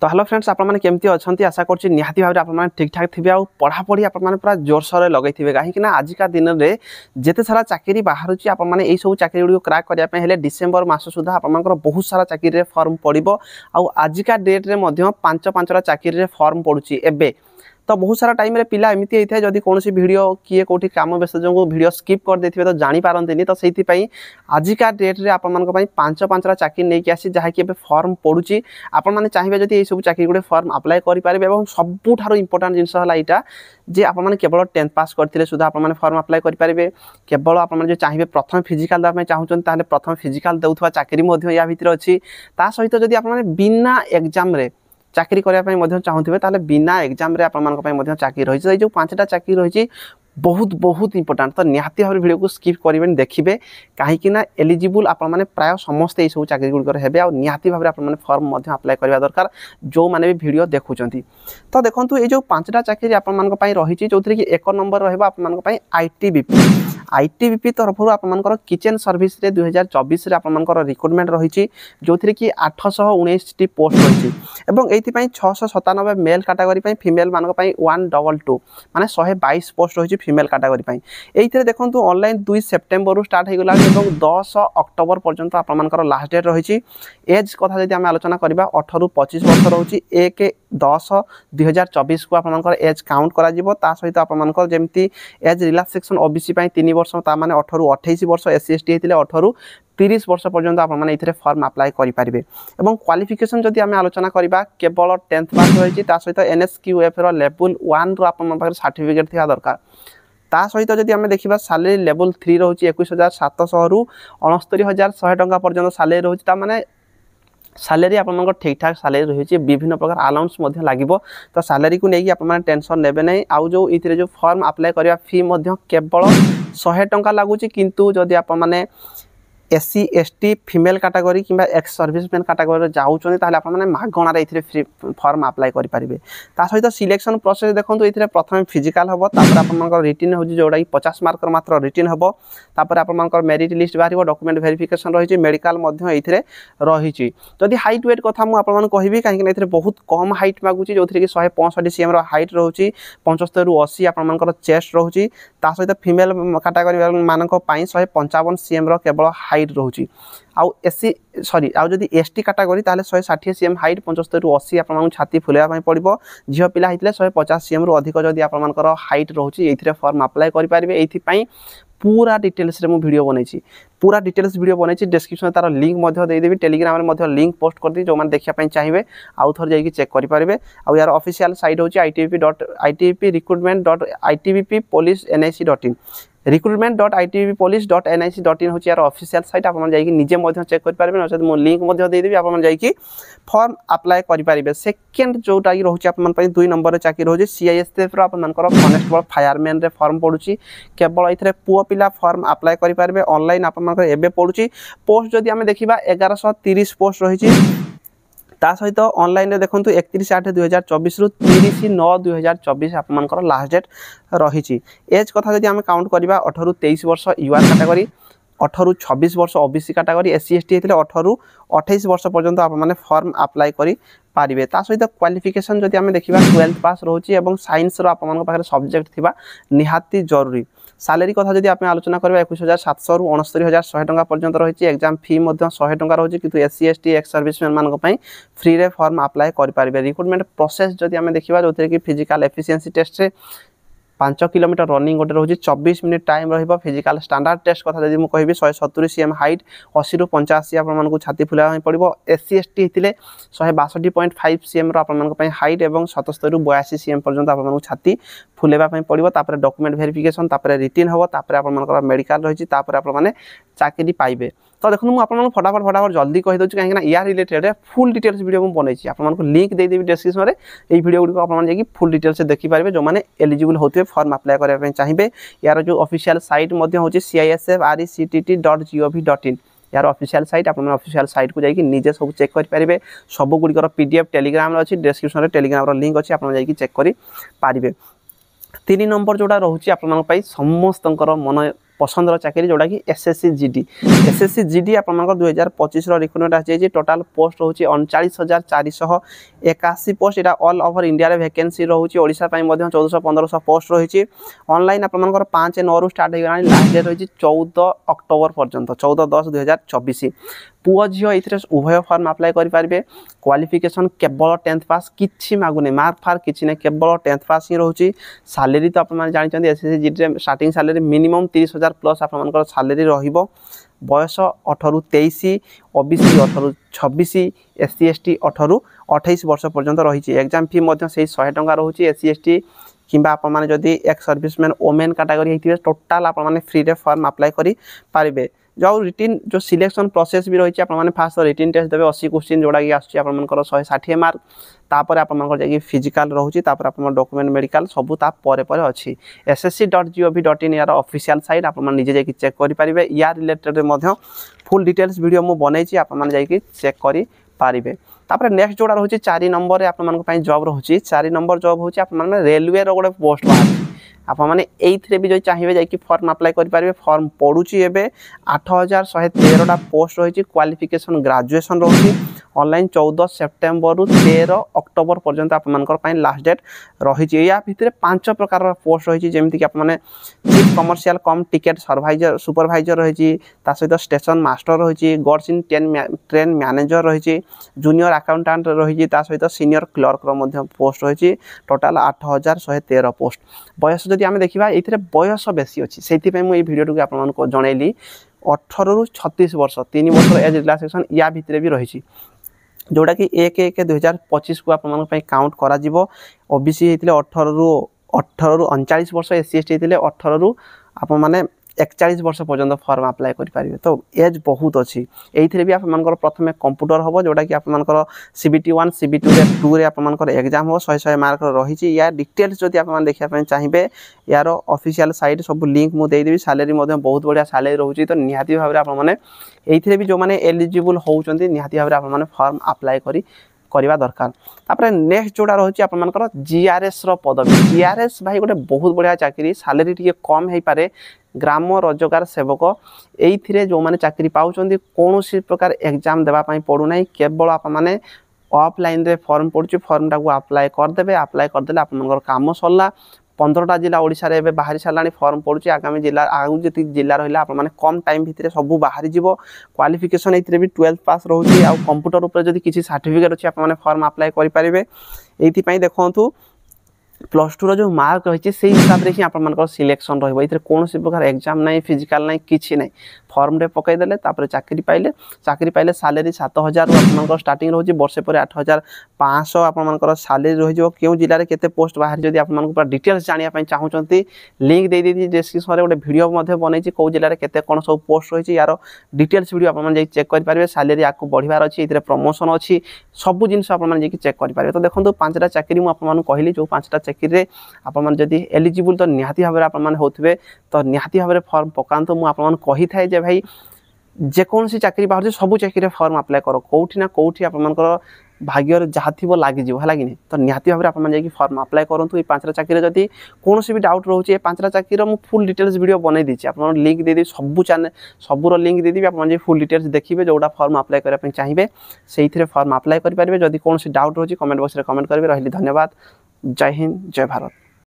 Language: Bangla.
তো হ্যালো ফ্রেন্ডস আপনার কেমি অনেক আশা করছি নিহতি ভাবে আপনার ঠিকঠাক থাকবে আড়াপড়ি আপনার পুরা জোরসোরে লগাইবে কাহিঁকি না আজিকা দিনরে যেতে সারা চাকরি বাহুছি আপনার এইসব চাকরি গুড়ি ক্রাক করা হলে ডিসেম্বর মাস সুদ্ধা আপনার বহু সারা চাকরি ফর্ম পড়ব আজিকা ডেট্রে পাঁচ পাঁচটা চাকরি ফর্ম পড়ুছি এবে ତ ବହୁତ ସାରା ଟାଇମ୍ରେ ପିଲା ଏମିତି ହେଇଥାଏ ଯଦି କୌଣସି ଭିଡ଼ିଓ କିଏ କେଉଁଠି କାମ ବ୍ୟସ୍ତ ଯୋଗୁଁ ଭିଡ଼ିଓ ସ୍କିପ୍ କରିଦେଇଥିବେ ତ ଜାଣିପାରନ୍ତିନି ତ ସେଇଥିପାଇଁ ଆଜିକା ଡେଟ୍ରେ ଆପଣମାନଙ୍କ ପାଇଁ ପାଞ୍ଚ ପାଞ୍ଚଟା ଚାକିରି ନେଇକି ଆସି ଯାହାକି ଏବେ ଫର୍ମ ପଡ଼ୁଛି ଆପଣମାନେ ଚାହିଁବେ ଯଦି ଏହିସବୁ ଚାକିରି ଗୋଟେ ଫର୍ମ ଆପ୍ଲାଏ କରିପାରିବେ ଏବଂ ସବୁଠାରୁ ଇମ୍ପୋର୍ଟାଣ୍ଟ ଜିନିଷ ହେଲା ଏଇଟା ଯେ ଆପଣମାନେ କେବଳ ଟେନ୍ଥ ପାସ୍ କରିଥିଲେ ସୁଦ୍ଧା ଆପଣମାନେ ଫର୍ମ ଆପ୍ଲାଏ କରିପାରିବେ କେବଳ ଆପଣମାନେ ଯଦି ଚାହିଁବେ ପ୍ରଥମେ ଫିଜିକାଲ୍ ଦେବା ପାଇଁ ଚାହୁଁଛନ୍ତି ତାହେଲେ ପ୍ରଥମେ ଫିଜିକାଲ୍ ଦେଉଥିବା ଚାକିରି ମଧ୍ୟ ୟା ଭିତରେ ଅଛି ତା ସହିତ ଯଦି ଆପଣମାନେ ବିନା ଏକ୍ଜାମ୍ରେ চাকরি করা মধ্যে চাহুবে তাহলে বিনা এক্সামে আপনার মধ্যে চাকরি রয়েছে এই যে পাঁচটা চাকরি রয়েছে ବହୁତ ବହୁତ ଇମ୍ପୋର୍ଟାଣ୍ଟ ତ ନିହାତି ଭାବରେ ଭିଡ଼ିଓକୁ ସ୍କିପ୍ କରିବେନି ଦେଖିବେ କାହିଁକିନା ଏଲିଜିବୁଲ୍ ଆପଣମାନେ ପ୍ରାୟ ସମସ୍ତେ ଏଇସବୁ ଚାକିରି ଗୁଡ଼ିକରେ ହେବେ ଆଉ ନିହାତି ଭାବରେ ଆପଣମାନେ ଫର୍ମ ମଧ୍ୟ ଆପ୍ଲାଏ କରିବା ଦରକାର ଯେଉଁମାନେ ବି ଭିଡ଼ିଓ ଦେଖୁଛନ୍ତି ତ ଦେଖନ୍ତୁ ଏଇ ଯେଉଁ ପାଞ୍ଚଟା ଚାକିରି ଆପଣମାନଙ୍କ ପାଇଁ ରହିଛି ଯେଉଁଥିରେ କି ଏକ ନମ୍ବର ରହିବ ଆପଣମାନଙ୍କ ପାଇଁ ଆଇ ଟି ବିପି আইটিবিপি তরফর আপনার কিচেন সর্ভিসে দুই হাজার চবিশে আপনার রিক্রুটমেন্ট রয়েছে যে কি আঠশহ উনিশটি পোস্ট রয়েছে এবং এইপাই ছশো সতানবে মেল ক্যাটাগরি ফিমেল মানুষ ওয়ান ডবল টু মানে শহে বাইশ পোস্ট রয়েছে ফিমেল ক্যাটাগরি এইথে দেখুন অনলাইন দুই সেপ্টেম্বর স্টার্ট হয়ে গলা এবং দশ অক্টোবর পর্যন্ত আপনার লাস্ট ডেট রয়েছে এজ কথা যদি আমি আলোচনা করা অঠর পঁচিশ বর্ষ রয়েছে এক দশ দুই হাজার চবিশকু আপনার এজ কাউন্ট করা তা সহ আপনার যেমি এজ রিলাক্সেসন ওবিসি তিন বর্ষ তা মানে অঠর অঠেইশ বর্ষ এসসি এসটি হয়েছে অঠর তিরিশ বর্ষ পর্যন্ত আপনার এই ফর্ম আপ্লাই করে পে এবং কোয়ালিফিকেসন যদি আমি আলোচনা করা কেবল টেন্থ পাস রয়েছে তা সহ এনএসকিউএফর লেভেল ওয়ান্র আপনার পাখে সার্টিফিকেট থাকা দরকার তা সহিত যদি আমি দেখিবা স্যালারি লেভেল থ্রি রয়েছে একুশ হাজার সাতশহ রু অনস্তরি হাজার শহে টঙ্কা পর্যন্ত স্যালারি রয়েছে তা মানে ସାଲେରୀ ଆପଣଙ୍କର ଠିକ୍ଠାକ୍ ସାଲେରୀ ରହିଛି ବିଭିନ୍ନ ପ୍ରକାର ଆଲାଉନ୍ସ ମଧ୍ୟ ଲାଗିବ ତ ସାଲେରୀକୁ ନେଇକି ଆପଣମାନେ ଟେନସନ୍ ନେବେ ନାହିଁ ଆଉ ଯେଉଁ ଏଥିରେ ଯେଉଁ ଫର୍ମ ଆପ୍ଲାଏ କରିବା ଫି ମଧ୍ୟ କେବଳ ଶହେ ଟଙ୍କା ଲାଗୁଛି କିନ୍ତୁ ଯଦି ଆପଣମାନେ এসসি এসটি ফিমেল কাটাগরি কিংবা এক্স সর্ভিসম্যান ক্যাটাগরিরে যাচ্ছেন তাহলে আপনার মাগণার এই ফ্রি ফর্ম আপ্লাই করে তা সহ সিলেকশন প্রসেস দেখুন এই প্রথমে ফিজিকাল হব তারপরে আপনার রিটিন হচ্ছে যেটা কি পচাশ মার্কর মাত্র রিটিন হব তারপরে আপনার মেরিট লিস্ট বাহার ডকুমেন্ট ভেরিফিকেসন রয়েছে মেডিকাল এই রয়েছে যদি হাইট ওয়েট কথা আপনার কবি কিন্তু এই বহু কম হাইট মাগুছি যে শহে পঁয়ষঠি সিএম হাইট রয়েছে পঞ্চস্তর অশি আপনার চেস্ট রয়েছে তা সহ ফিমেল কাটাগরি মানুষ শহে পঞ্চাবন সিএম কেবল হাইট হাইট রয়েছে আউ এসি সরি আউ যদি এসটি ক্যাটাগোরি তাহলে শহে ষাঠিয়ে সিএম হাইট পঞ্চস্তরী অশী আপনার ছাতি ফুলাইবা পড়ব ঝিও পিলা হয়েছে শহে পচাশ সিএম্রু অধিক যদি আপনার হাইট রয়েছে এই ফর্ম আপ্লাই করে পারবে এইপাই পুরা ডিটেলসে মু ভিডিও বনাইছি পুরা ডিটেলস ভিডিও বনাইছি ডেসক্রিপশনে তার লিঙ্ক মধ্যে দেইদেবি টেলিগ্রামে মধ্যে লিঙ্ক পোস্ট করে যে দেখা চাইবে আউ থর যাই চেক করে পারবে আর অফিসিয়াল সাইট হচ্ছে ITBP dot ITBP recruitment dot ITBP police NIC dot in recruitment dot ITBP police dot NIC dot in হচ্ছে আর অফিসিয়াল সাইট আপনার যাই নিজে চেক করে সাথে মো লিঙ্ক দিয়েদেবি আপনার যাই ফর্ম আপ্লাই করে সেকেন্ড যেটা কি রয়েছে আপনার দুই নম্বরের চাকরি রয়েছে সিআইএসএফ আপনার কনেস্টেবল ফায়ারম্যান ফর্ম পড়ুছি কেবল এতে পুয় পিলা ফর্ম আপ্লাই করে অনলাইন আপনার এবে পড়ুছি পোস্ট যদি আমি দেখা এগারশহ তিরিশ পোস্ট রয়েছে ତା ସହିତ ଅନଲାଇନ୍ରେ ଦେଖନ୍ତୁ ଏକତିରିଶ ଆଠ ଦୁଇହଜାର ଚବିଶରୁ ତିରିଶ ନଅ ଦୁଇହଜାର ଚବିଶ ଆପଣମାନଙ୍କର ଲାଷ୍ଟ ଡେଟ୍ ରହିଛି ଏଜ୍ କଥା ଯଦି ଆମେ କାଉଣ୍ଟ କରିବା ଅଠରରୁ ତେଇଶ ବର୍ଷ ୟୁଆର୍ କାଟାଗୋରୀ অঠর ছবিশ বর্ষ ওবিসি কাটাগরি এসসি এসটি হয়েছে অঠর অঠাইশ বর্ষ পর্যন্ত আপনার ফর্ম আপ্লাই করে পারিবে তা সহিত কোয়ালিফিকেসন যদি আমি দেখিবা টুয়েলভ পাস রয়েছে এবং সাইন্সর আপনার পাখে সবজেক্ট থাকা নিহাতি জরুরি স্যালারি কথা যদি আপনি আলোচনা করবে একুশ হাজার সাতশো রু অনস্তরি হাজার শহে টাকা পর্যন্ত রয়েছে এক্সাম ফি মধ্যে শহে টাকা রয়েছে কিন্তু এসসি এসটি এক্স সর্ভিসম্যান মানুষ ফ্রিরে ফর্ম আপ্লাই করে রিক্রুটমেন্ট প্রসেস যদি আমি দেখা যে ফিজিকাল এফিসিয়েন্সি টেস্টে পাঁচ কিলোমিটর রনিং গোটে রয়েছে চবিশ মিনিট টাইম রহব ফিজিকাল স্টাণ্ডার্ড টেস্ট কথা যদি মু কবি শহে সতুরি সিএম হাইট অশীরু পঞ্চাশি আপনার ছাতি ফুলা পড়ব এসসি এসটি হলে শহে বাষট্টি পয়েন্ট ফাইভ সিএম্র আপনার হাইট এবং সতস্তরু বয়াশি সিএম পর্যন্ত আপনার ছাতি ফুলেবা পড়ব তাপরে ডকুমেন্ট ভেরিফিকেসন তাপরে রিটিন হব তাপরে আপনার মেডিকাল রয়েছে তাপরে আপনার চাকরি পাইবে ତ ଦେଖନ୍ତୁ ମୁଁ ଆପଣମାନଙ୍କୁ ଫଟାଫଟ ଫଟାଫଟ ଜଲ୍ଦି କହିଦେଉଛି କାହିଁକିନା ଏହା ରିଲେଟେଡ଼୍ରେ ଫୁଲ୍ ଡିଟେଲ୍ସ ଭିଡ଼ିଓ ମୁଁ ବନେଇଛି ଆପଣମାନଙ୍କୁ ଲିଙ୍କ୍ ଦେଇଦେବି ଡେସ୍କ୍ରିପ୍ସନ୍ରେ ଏଇ ଭିଡ଼ିଓ ଗୁଡ଼ିକ ଆପଣମାନେ ଯାଇକି ଫୁଲ୍ ଡିଟେଲ୍ସ ଦେଖିପାରିବେ ଯେଉଁମାନେ ଏଲିଜିବୁଲ୍ ହେଉଥିବେ ଫର୍ମ ଆପ୍ଲାଏ କରିବା ପାଇଁ ଚାହିଁବେ ଏହାର ଯେଉଁ ଅଫିସିଆଲ୍ ସାଇଟ୍ ମଧ୍ୟ ହେଉଛି C I S F R E C T T dot G O V dot in ଏହାର ଅଫିସିଆଲ୍ ସାଇଟ୍ आप ଅଫିସିଆଲ୍ ସାଇଟ୍କୁ ଯାଇକି ନିଜେ ସବୁ ଚେକ୍ କରିପାରିବେ ସବୁଗୁଡ଼ିକର ପି ଡି ଏଫ୍ ଟେଲିଗ୍ରାମ୍ରେ ଅଛି अच्छी ଟେଲିଗ୍ରାମ୍ର में ଅଛି ଆପଣ ଯାଇକି ଚେକ୍ କରିପାରିବେ ତିନି ନମ୍ବର ଯେଉଁଟା ରହୁଛି जोटा ପାଇଁ ସମସ୍ତଙ୍କର ମନ ପସନ୍ଦର ଚାକିରି ଯେଉଁଟାକି ଏସ୍ଏସ୍ସି ଜିଡି ଏସ୍ଏସ୍ସି ଜିଡି ଆପଣଙ୍କର ଦୁଇ ହଜାର ପଚିଶର ରିକ୍ରୁଟମେଣ୍ଟ ଆସିଯାଇଛି ଟୋଟାଲ୍ ପୋଷ୍ଟ ରହୁଛି ଅଣଚାଳିଶ ହଜାର ଚାରିଶହ ଏକାଅଶୀ ପୋଷ୍ଟ ଏଇଟା ଅଲ୍ ଓଭର ଇଣ୍ଡିଆରେ ଭେକେନ୍ସି ରହୁଛି ଓଡ଼ିଶା ପାଇଁ ମଧ୍ୟ ଚଉଦଶହ ପନ୍ଦରଶହ ପୋଷ୍ଟ ରହିଛି ଅନଲାଇନ୍ ଆପଣମାନଙ୍କର ପାଞ୍ଚ ନଅରୁ ଷ୍ଟାର୍ଟ ହୋଇଗଲାଣି ଲାଷ୍ଟ ଡେଟ୍ ରହିଛି ଚଉଦ ଅକ୍ଟୋବର ପର୍ଯ୍ୟନ୍ତ ଚଉଦ ଦଶ ଦୁଇ ହଜାର ଚବିଶ ପୁଅ ଝିଅ ଏଥିରେ ଉଭୟ ଫର୍ମ ଆପ୍ଲାଏ କରିପାରିବେ କ୍ୱାଲିଫିକେସନ୍ କେବଳ ଟେନ୍ଥ ପାସ୍ କିଛି ମାଗୁନି ମାର୍କ ଫାର୍କ କିଛି ନାହିଁ କେବଳ ଟେନ୍ଥ ପାସ୍ ହିଁ ରହୁଛି ସାଲେରୀ ତ ଆପଣମାନେ ଜାଣିଛନ୍ତି S S G starting salary minimum ତିରିଶ ହଜାର ହଜାର ପ୍ଲସ୍ ଆପଣମାନଙ୍କର ସାଲେରୀ ରହିବ ବୟସ ଅଠରରୁ ତେଇଶ ଓ ବି ସି ଅଠରରୁ ଛବିଶ ଏସ୍ ସି ଏସ୍ ଟି ଅଠରରୁ ଅଠେଇଶ ବର୍ଷ ପର୍ଯ୍ୟନ୍ତ ରହିଛି ଏକ୍ଜାମ୍ ଫି ମଧ୍ୟ ସେଇ ଶହେ ଟଙ୍କା ରହୁଛି ଏସ୍ ସି ଏସ୍ ଟି কিংবা আপনার যদি এক সর্ভিসম্যান ওমেন ক্যাটাগরি হয়ে ট্টোটাল আপনার ফ্রিরে ফর্ম আপ্লাই করে পারবে ଯେଉଁ ରିଟିନ୍ ଯେଉଁ ସିଲେକ୍ସନ୍ ପ୍ରୋସେସ୍ ବି ରହିଛି ଆପଣମାନେ ଫାର୍ଷ୍ଟ ରିଟିନ୍ ଟେଷ୍ଟ ଦେବେ ଅଶୀ କୋଶ୍ଚିନ୍ ଯେଉଁଟାକି ଆସୁଛି ଆପଣମାନଙ୍କର ଶହେ ଷାଠିଏ ମାର୍କ ତାପରେ ଆପଣମାନଙ୍କର ଯାଇକି ଫିଜିକାଲ୍ ରହୁଛି ତାପରେ ଆପଣଙ୍କର ଡକୁମେଣ୍ଟ ମେଡ଼ିକାଲ୍ ସବୁ ତା ପରେ ପରେ ଅଛି S S C dot G O V dot in ଏହାର ଅଫିସିଆଲ୍ ସାଇଟ୍ ଆପଣମାନେ ନିଜେ ଯାଇକି ଚେକ୍ କରିପାରିବେ ୟା ରିଲେଟେଡ଼୍ ମଧ୍ୟ ଫୁଲ୍ ଡିଟେଲ୍ସ ଭିଡ଼ିଓ ମୁଁ ବନେଇଛି ଆପଣମାନେ ଯାଇକି ଚେକ୍ କରିପାରିବେ ତାପରେ ନେକ୍ସଟ ଯେଉଁଟା ରହୁଛି ଚାରି ନମ୍ବରରେ ଆପଣମାନଙ୍କ ପାଇଁ ଜବ୍ ରହୁଛି ଚାରି ନମ୍ବର ଜବ୍ ହେଉଛି ଆପଣମାନେ ରେଲୱେର ଗୋଟେ ପୋଷ୍ଟ ବାହାରିଛି ଆପଣମାନେ ଏଇଥିରେ ବି ଯଦି ଚାହିଁବେ ଯାଇକି ଫର୍ମ ଆପ୍ଲାଏ କରିପାରିବେ ଫର୍ମ ପଡ଼ୁଛି ଏବେ ଆଠ ହଜାର ଶହେ ତେରଟା ପୋଷ୍ଟ ରହିଛି କ୍ୱାଲିଫିକେସନ୍ ଗ୍ରାଜୁଏସନ୍ ରହୁଛି অনলাইন চৌদ সেপ্টেম্বর তের অক্টোবর পর্যন্ত আপনার লাস্ট ডেট রয়েছে ইয়া ভিতরে পাঁচ প্রকার পোস্ট রয়েছে যেমি আপনার chief commercial cum ticket supervisor supervisor রয়েছে তা সহ স্টেশন মাস্টর রয়েছে goods in train train manager রয়েছে জুনিয়র আকাউন্টাট রয়েছে তা সহ সিনিয়র ক্লর্কর পোস্ট রয়েছে টোটাল আট হাজার শহে তের পোস্ট বয়স যদি ଯଦି ଆମେ ଦେଖିବା ଏଥିରେ ବୟସ ବେଶୀ ଅଛି ସେଇଥିପାଇଁ ମୁଁ ଏଇ ଭିଡ଼ିଓଟିକୁ ଆପଣମାନଙ୍କୁ ଜଣାଇଲି ଅଠରରୁ ଛତିଶ ବର୍ଷ ତିନି ବର୍ଷର ଏଜ୍ ରିଲାକ୍ସେସନ୍ ୟା ଭିତରେ ବି ରହିଛି ଯେଉଁଟାକି ଏକ ଏକ ଦୁଇହଜାର ପଚିଶକୁ ଆପଣମାନଙ୍କ ପାଇଁ କାଉଣ୍ଟ କରାଯିବ ଓ ବି ସି ହେଇଥିଲେ ଅଠରରୁ ଅଠରରୁ ଅଣଚାଳିଶ ବର୍ଷ ଏସ୍ ସି ଏସ୍ ଟି ହେଇଥିଲେ ଅଠରରୁ ଆପଣମାନେ একচাশ বর্ষ পর্যন্ত ফর্ম আপ্লাই করে তো এজ বহুত অছি এইথিরে বি আপনার প্রথমে কম্পুটর হব যেটা কি আপনার সিবিটি ওয়ান সিবি টু রে আপনার এক্সাম হব শহে শহে মার্ক রয়েছে ইয়ার ডিটেলস যদি আপনার দেখা চাইবে ইয়ার অফিসিয়াল সাইট সব লিঙ্ক মুদেবি দেইদেবি স্যালারি বহুত বড়িয়া স্যালারি রয়েছে তো নিহতি ভাবে আপনার এইথে বি যে এলিজিবল হচ্ছেন নিহতি ভাবে আপনার ফর্ম আপ্লাই করে করা দরকার তাপরে নেক্সট যেটা রয়েছে আপনার জিআরএসর পদবী জিআরএস ভাই গোটে বহুত বড়িয়া চাকরি স্যালারি টিকি কম হয়েপরে গ্রাম রোজগার সেবক এইথিরে যে চাকরি পাচ্ছেন কৌশি প্রকার এক্সাম দেওয়া পড়ু না কেবল আপনার অফলাইন ফর্ম পড়ছে ফর্মটা আপ্লাই করদেবে আপ্লাই করদেলে আপনার কাম সরলা ପନ୍ଦରଟା ଜିଲ୍ଲା ଓଡ଼ିଶାରେ ଏବେ ବାହାରି ସାରିଲାଣି ଫର୍ମ ପଡ଼ୁଛି ଆଗାମୀ ଜିଲ୍ଲା ଆଉ ଯେତିକି ଜିଲ୍ଲା ରହିଲା ଆପଣମାନେ କମ୍ ଟାଇମ୍ ଭିତରେ ସବୁ ବାହାରିଯିବ କ୍ୱାଲିଫିକେସନ୍ ଏଇଥିରେ ବି ଟୁଏଲ୍ଥ ପାସ୍ ରହୁଛି ଆଉ କମ୍ପ୍ୟୁଟର ଉପରେ ଯଦି କିଛି ସାର୍ଟିଫିକେଟ୍ ଅଛି ଆପଣମାନେ ଫର୍ମ ଆପ୍ଲାଏ କରିପାରିବେ ଏଇଥିପାଇଁ ଦେଖନ୍ତୁ ପ୍ଲସ୍ ଟୁର ଯେଉଁ ମାର୍କ ରହିଛି ସେଇ ହିସାବରେ ହିଁ ଆପଣମାନଙ୍କର ସିଲେକ୍ସନ୍ ରହିବ ଏଥିରେ କୌଣସି ପ୍ରକାର ଏକ୍ଜାମ୍ ନାହିଁ ଫିଜିକାଲ୍ ନାହିଁ କିଛି ନାହିଁ ଫର୍ମରେ ପକାଇଦେଲେ ତାପରେ ଚାକିରି ପାଇଲେ ଚାକିରି ପାଇଲେ ସାଲେରୀ ସାତ ହଜାରରୁ ଆପଣମାନଙ୍କର ଷ୍ଟାର୍ଟିଂ ରହୁଛି ବର୍ଷେ ପରେ ଆଠ ହଜାର ପାଞ୍ଚଶହ ଆପଣମାନଙ୍କର ସାଲେରୀ ରହିଯିବ କେଉଁ ଜିଲ୍ଲାରେ କେତେ ପୋଷ୍ଟ ବାହାରି ଯଦି ଆପଣମାନଙ୍କୁ ପୁରା ଡିଟେଲ୍ସ ଜାଣିବା ପାଇଁ ଚାହୁଁଛନ୍ତି ଲିଙ୍କ୍ ଦେଇଦେଇଛି ଡେସ୍କ୍ରିପ୍ସନ୍ରେ ଗୋଟେ ଭିଡ଼ିଓ ମଧ୍ୟ ବନେଇଛି କେଉଁ ଜିଲ୍ଲାରେ କେତେ କ'ଣ ସବୁ ପୋଷ୍ଟ ରହିଛି ୟାର ଡିଟେଲ୍ସ ଭିଡ଼ିଓ ଆପଣମାନେ ଯାଇକି ଚେକ୍ କରିପାରିବେ ସାଲେରୀ ଆକୁ ବଢ଼ିବାର ଅଛି ଏଥିରେ ପ୍ରମୋସନ୍ ଅଛି ସବୁ ଜିନିଷ ଆପଣମାନେ ଯାଇକି ଚେକ୍ କରିପାରିବେ ତ ଦେଖନ୍ତୁ ପାଞ୍ଚଟା ଚାକିରି ମୁଁ ଆପଣମାନଙ୍କୁ କହିଲି ଯେଉଁ ପାଞ୍ଚଟା ଚାକିରିରେ ଆପଣମାନେ ଯଦି ଏଲିଜିବୁଲ୍ ତ ନିହାତି ଭାବରେ ଆପଣମାନେ ହେଉଥିବେ ତ ନିହାତି ଭାବରେ ଫର୍ମ ପକାନ୍ତୁ ମୁଁ ଆପଣମାନଙ୍କୁ କହିଥାଏ ଯେ ଭାଇ ଯେକୌଣସି ଚାକିରି ବାହାରୁଛି ସବୁ ଚାକିରିରେ ଫର୍ମ ଆପ୍ଲାଏ କର କେଉଁଠି ନା କେଉଁଠି ଆପଣମାନଙ୍କର ଭାଗ୍ୟରେ ଯାହା ଥିବ ଲାଗିଯିବ ହେଲା କି ନାହିଁ ତ ନିହାତି ଭାବରେ ଆପଣମାନେ ଯାଇକି ଫର୍ମ ଆପ୍ଲାଏ କରନ୍ତୁ ଏଇ ପାଞ୍ଚଟା ଚାକିରିରେ ଯଦି କୌଣସି ବି ଡାଉଟ୍ ରହୁଛି ଏ ପାଞ୍ଚଟା ଚାକିରିର ମୁଁ ଫୁଲ୍ ଡିଟେଲ୍ସ ଭିଡ଼ିଓ ବନେଇ ଦେଇଛି ଆପଣ ଲିଙ୍କ୍ ଦେଇଦେବି ସବୁ ଚ୍ୟାନେଲ୍ ସବୁର ଲିଙ୍କ୍ ଦେଇଦେବି ଆପଣ ଯାଇ ଫୁଲ୍ ଡିଟେଲ୍ସ ଦେଖିବେ ଯେଉଁଟା ଫର୍ମ ଆପ୍ଲାଏ କରିବା ପାଇଁ ଚାହିଁବେ ସେଇଥିରେ ଫର୍ମ ଆପ୍ଲାଏ କରିପାରିବେ ଯଦି କୌଣସି ଡାଉଟ୍ ରହୁଛି କମେଣ୍ଟ ବକ୍ସରେ କମେଣ୍ଟ କରିବେ ରହିଲି ଧନ୍ୟବାଦ জয় হিন্দ জয় ভারত